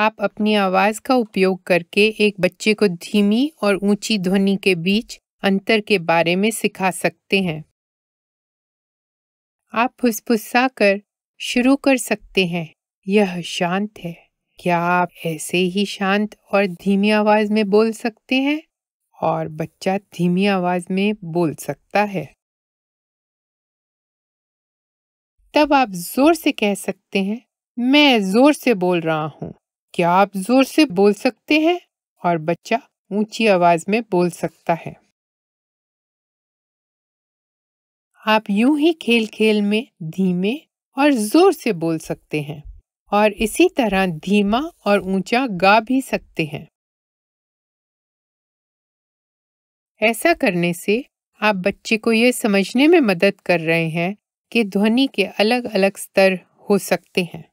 आप अपनी आवाज़ का उपयोग करके एक बच्चे को धीमी और ऊंची ध्वनि के बीच अंतर के बारे में सिखा सकते हैं आप फुसफुसा कर शुरू कर सकते हैं यह शांत है क्या आप ऐसे ही शांत और धीमी आवाज में बोल सकते हैं और बच्चा धीमी आवाज में बोल सकता है तब आप जोर से कह सकते हैं मैं जोर से बोल रहा हूं क्या आप जोर से बोल सकते हैं और बच्चा ऊंची आवाज में बोल सकता है आप यूं ही खेल खेल में धीमे और जोर से बोल सकते हैं और इसी तरह धीमा और ऊंचा गा भी सकते हैं ऐसा करने से आप बच्चे को ये समझने में मदद कर रहे हैं कि ध्वनि के अलग अलग स्तर हो सकते हैं